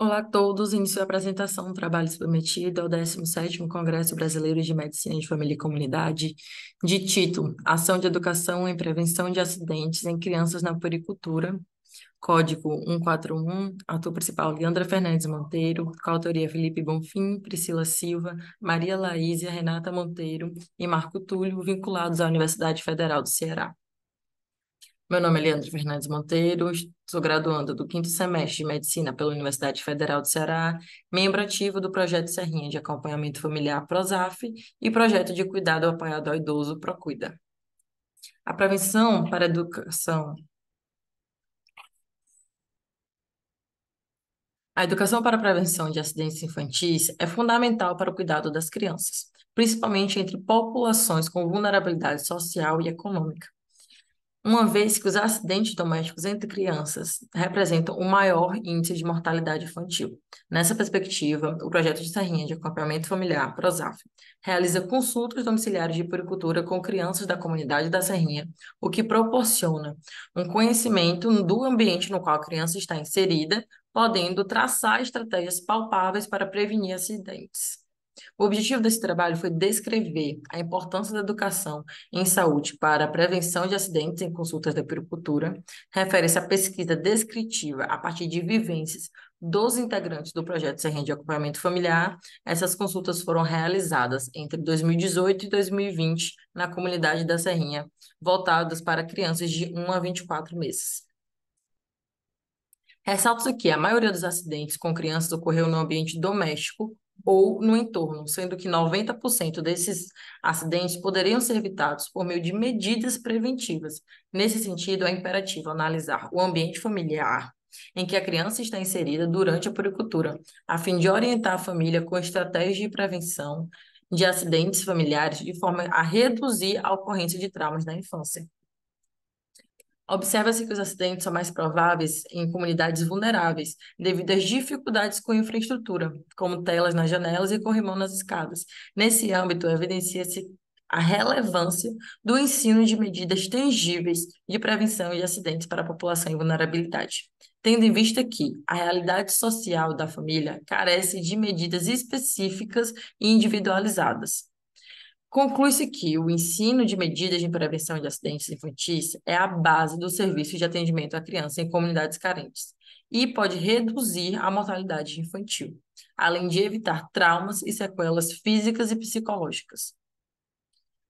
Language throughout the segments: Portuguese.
Olá a todos. Início da apresentação do trabalho submetido ao 17º Congresso Brasileiro de Medicina de Família e Comunidade, de título Ação de Educação em Prevenção de Acidentes em Crianças na Puricultura, código 141, Ator principal Leandra Fernandes Monteiro, coautoria Felipe Bonfim, Priscila Silva, Maria Laísia, Renata Monteiro e Marco Túlio, vinculados à Universidade Federal do Ceará. Meu nome é Leandro Fernandes Monteiro, sou graduanda do quinto semestre de Medicina pela Universidade Federal do Ceará, membro ativo do projeto Serrinha de Acompanhamento Familiar PROSAF e projeto de cuidado apoiado ao idoso PROCUIDA. A prevenção para a educação A educação para a prevenção de acidentes infantis é fundamental para o cuidado das crianças, principalmente entre populações com vulnerabilidade social e econômica uma vez que os acidentes domésticos entre crianças representam o maior índice de mortalidade infantil. Nessa perspectiva, o projeto de Serrinha de Acompanhamento Familiar, PROSAF, realiza consultas domiciliares de puricultura com crianças da comunidade da Serrinha, o que proporciona um conhecimento do ambiente no qual a criança está inserida, podendo traçar estratégias palpáveis para prevenir acidentes. O objetivo desse trabalho foi descrever a importância da educação em saúde para a prevenção de acidentes em consultas da pericultura, refere-se à pesquisa descritiva a partir de vivências dos integrantes do projeto Serrinha de Acompanhamento Familiar. Essas consultas foram realizadas entre 2018 e 2020 na comunidade da Serrinha, voltadas para crianças de 1 a 24 meses. Ressalto-se que a maioria dos acidentes com crianças ocorreu no ambiente doméstico ou no entorno, sendo que 90% desses acidentes poderiam ser evitados por meio de medidas preventivas. Nesse sentido, é imperativo analisar o ambiente familiar em que a criança está inserida durante a puricultura, a fim de orientar a família com estratégias de prevenção de acidentes familiares de forma a reduzir a ocorrência de traumas na infância. Observa-se que os acidentes são mais prováveis em comunidades vulneráveis, devido às dificuldades com infraestrutura, como telas nas janelas e corrimão nas escadas. Nesse âmbito, evidencia-se a relevância do ensino de medidas tangíveis de prevenção de acidentes para a população em vulnerabilidade, tendo em vista que a realidade social da família carece de medidas específicas e individualizadas. Conclui-se que o ensino de medidas de prevenção de acidentes infantis é a base do serviço de atendimento à criança em comunidades carentes e pode reduzir a mortalidade infantil, além de evitar traumas e sequelas físicas e psicológicas.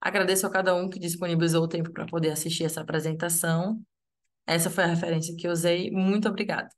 Agradeço a cada um que disponibilizou o tempo para poder assistir essa apresentação. Essa foi a referência que usei. Muito obrigada.